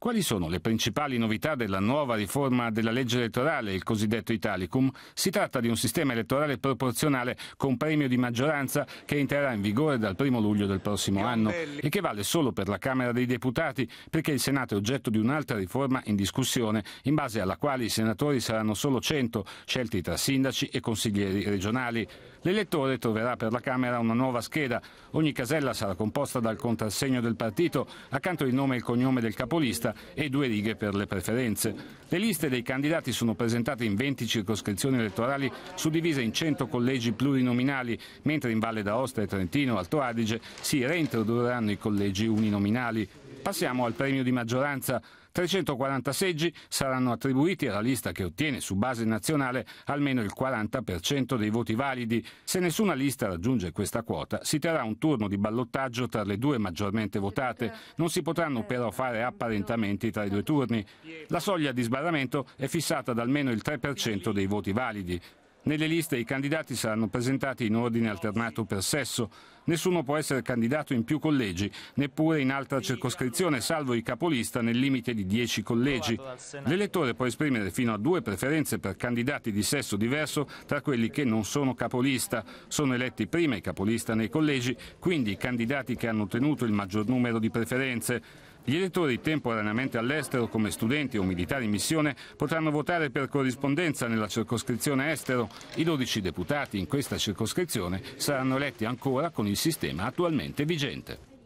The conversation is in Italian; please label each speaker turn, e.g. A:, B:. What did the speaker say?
A: Quali sono le principali novità della nuova riforma della legge elettorale, il cosiddetto Italicum? Si tratta di un sistema elettorale proporzionale con premio di maggioranza che entrerà in vigore dal 1 luglio del prossimo anno e che vale solo per la Camera dei Deputati perché il Senato è oggetto di un'altra riforma in discussione in base alla quale i senatori saranno solo 100 scelti tra sindaci e consiglieri regionali. L'elettore troverà per la Camera una nuova scheda. Ogni casella sarà composta dal contrassegno del partito, accanto il nome e il cognome del capolista lista e due righe per le preferenze. Le liste dei candidati sono presentate in 20 circoscrizioni elettorali suddivise in 100 collegi plurinominali, mentre in Valle d'Aosta e Trentino, Alto Adige, si reintrodurranno i collegi uninominali. Passiamo al premio di maggioranza. 340 seggi saranno attribuiti alla lista che ottiene su base nazionale almeno il 40% dei voti validi. Se nessuna lista raggiunge questa quota, si terrà un turno di ballottaggio tra le due maggiormente votate. Non si potranno però fare apparentamenti tra i due turni. La soglia di sbarramento è fissata ad almeno il 3% dei voti validi. Nelle liste i candidati saranno presentati in ordine alternato per sesso. Nessuno può essere candidato in più collegi, neppure in altra circoscrizione, salvo i capolista nel limite di 10 collegi. L'elettore può esprimere fino a due preferenze per candidati di sesso diverso tra quelli che non sono capolista. Sono eletti prima i capolista nei collegi, quindi i candidati che hanno ottenuto il maggior numero di preferenze. Gli elettori temporaneamente all'estero come studenti o militari in missione potranno votare per corrispondenza nella circoscrizione estero. I 12 deputati in questa circoscrizione saranno eletti ancora con il sistema attualmente vigente.